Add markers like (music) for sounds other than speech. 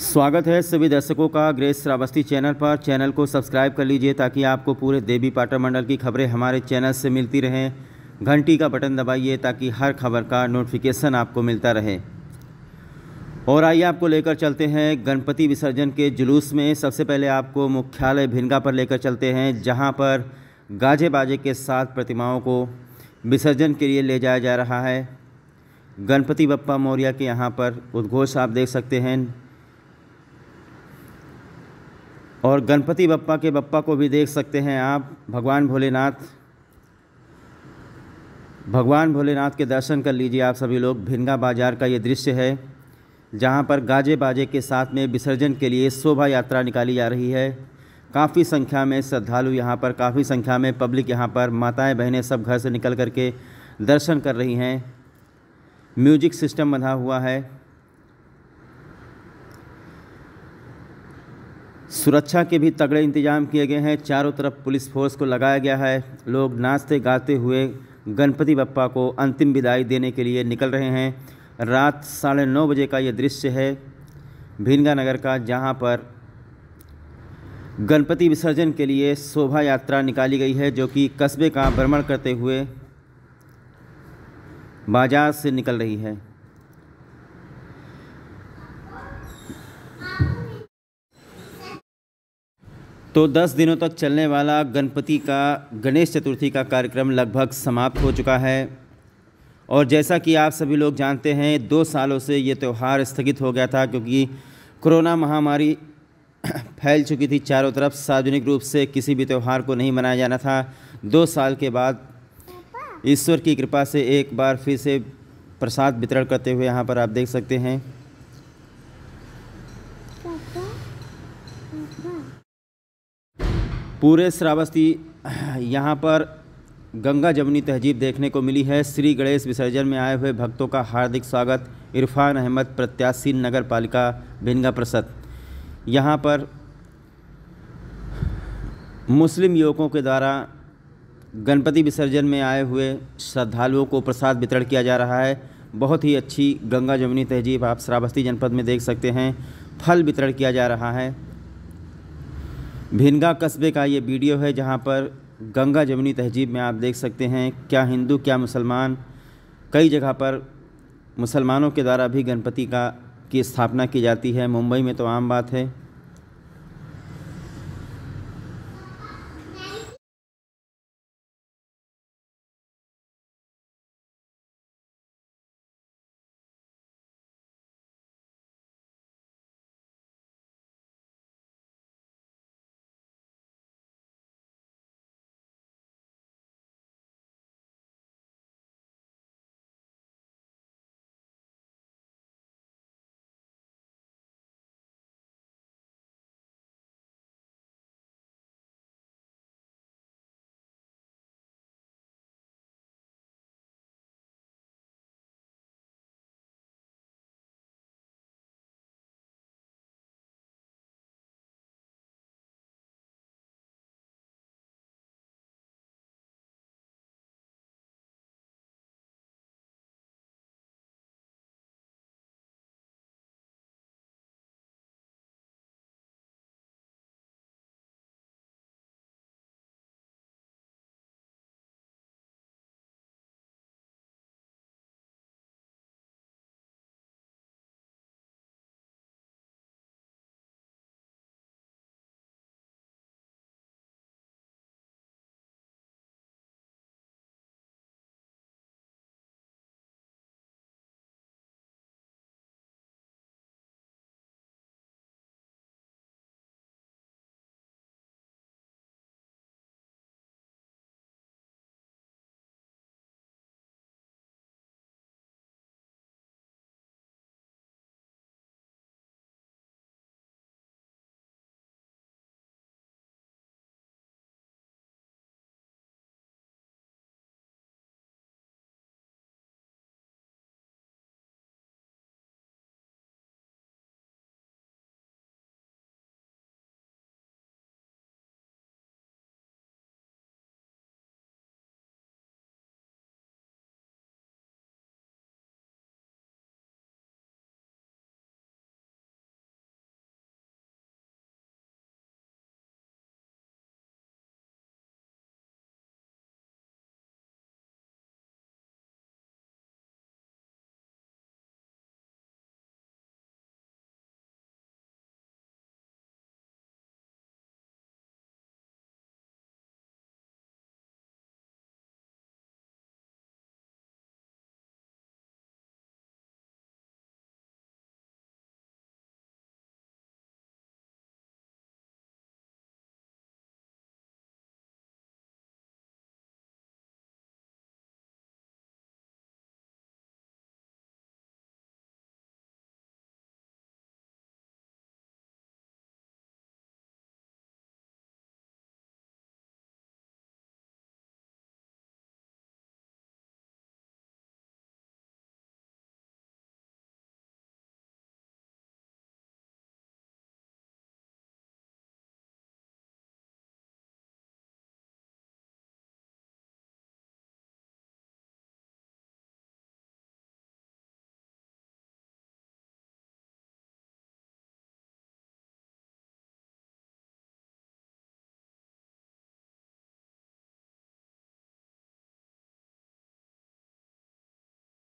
स्वागत है सभी दर्शकों का ग्रेस श्रावस्ती चैनल पर चैनल को सब्सक्राइब कर लीजिए ताकि आपको पूरे देवी पाटर मंडल की खबरें हमारे चैनल से मिलती रहें घंटी का बटन दबाइए ताकि हर खबर का नोटिफिकेशन आपको मिलता रहे और आइए आपको लेकर चलते हैं गणपति विसर्जन के जुलूस में सबसे पहले आपको मुख्यालय भिनगा पर लेकर चलते हैं जहाँ पर गाजे बाजे के साथ प्रतिमाओं को विसर्जन के लिए ले जाया जा रहा है गणपति बप्पा मौर्य के यहाँ पर उद्घोष आप देख सकते हैं और गणपति बप्पा के बप्पा को भी देख सकते हैं आप भगवान भोलेनाथ भगवान भोलेनाथ के दर्शन कर लीजिए आप सभी लोग भिंगा बाजार का ये दृश्य है जहाँ पर गाजे बाजे के साथ में विसर्जन के लिए शोभा यात्रा निकाली जा रही है काफ़ी संख्या में श्रद्धालु यहाँ पर काफ़ी संख्या में पब्लिक यहाँ पर माताएं बहनें सब घर से निकल कर के दर्शन कर रही हैं म्यूजिक सिस्टम बंधा हुआ है सुरक्षा के भी तगड़े इंतजाम किए गए हैं चारों तरफ पुलिस फोर्स को लगाया गया है लोग नाचते गाते हुए गणपति बप्पा को अंतिम विदाई देने के लिए निकल रहे हैं रात साढ़े नौ बजे का ये दृश्य है भीनगा नगर का जहां पर गणपति विसर्जन के लिए शोभा यात्रा निकाली गई है जो कि कस्बे का भ्रमण करते हुए बाजार से निकल रही है तो 10 दिनों तक चलने वाला गणपति का गणेश चतुर्थी का कार्यक्रम लगभग समाप्त हो चुका है और जैसा कि आप सभी लोग जानते हैं दो सालों से ये त्यौहार स्थगित हो गया था क्योंकि कोरोना महामारी (clears throat) फैल चुकी थी चारों तरफ सार्वजनिक रूप से किसी भी त्यौहार को नहीं मनाया जाना था दो साल के बाद ईश्वर की कृपा से एक बार फिर से प्रसाद वितरण करते हुए यहाँ पर आप देख सकते हैं पूरे श्रावस्ती यहाँ पर गंगा जमुनी तहजीब देखने को मिली है श्री गणेश विसर्जन में आए हुए भक्तों का हार्दिक स्वागत इरफान अहमद प्रत्याशी नगर पालिका भिनगा प्रसद यहाँ पर मुस्लिम युवकों के द्वारा गणपति विसर्जन में आए हुए श्रद्धालुओं को प्रसाद वितरण किया जा रहा है बहुत ही अच्छी गंगा जमुनी तहजीब आप श्रावस्ती जनपद में देख सकते हैं फल वितरण किया जा रहा है भिनगा कस्बे का ये वीडियो है जहाँ पर गंगा जमुनी तहजीब में आप देख सकते हैं क्या हिंदू क्या मुसलमान कई जगह पर मुसलमानों के द्वारा भी गणपति का की स्थापना की जाती है मुंबई में तो आम बात है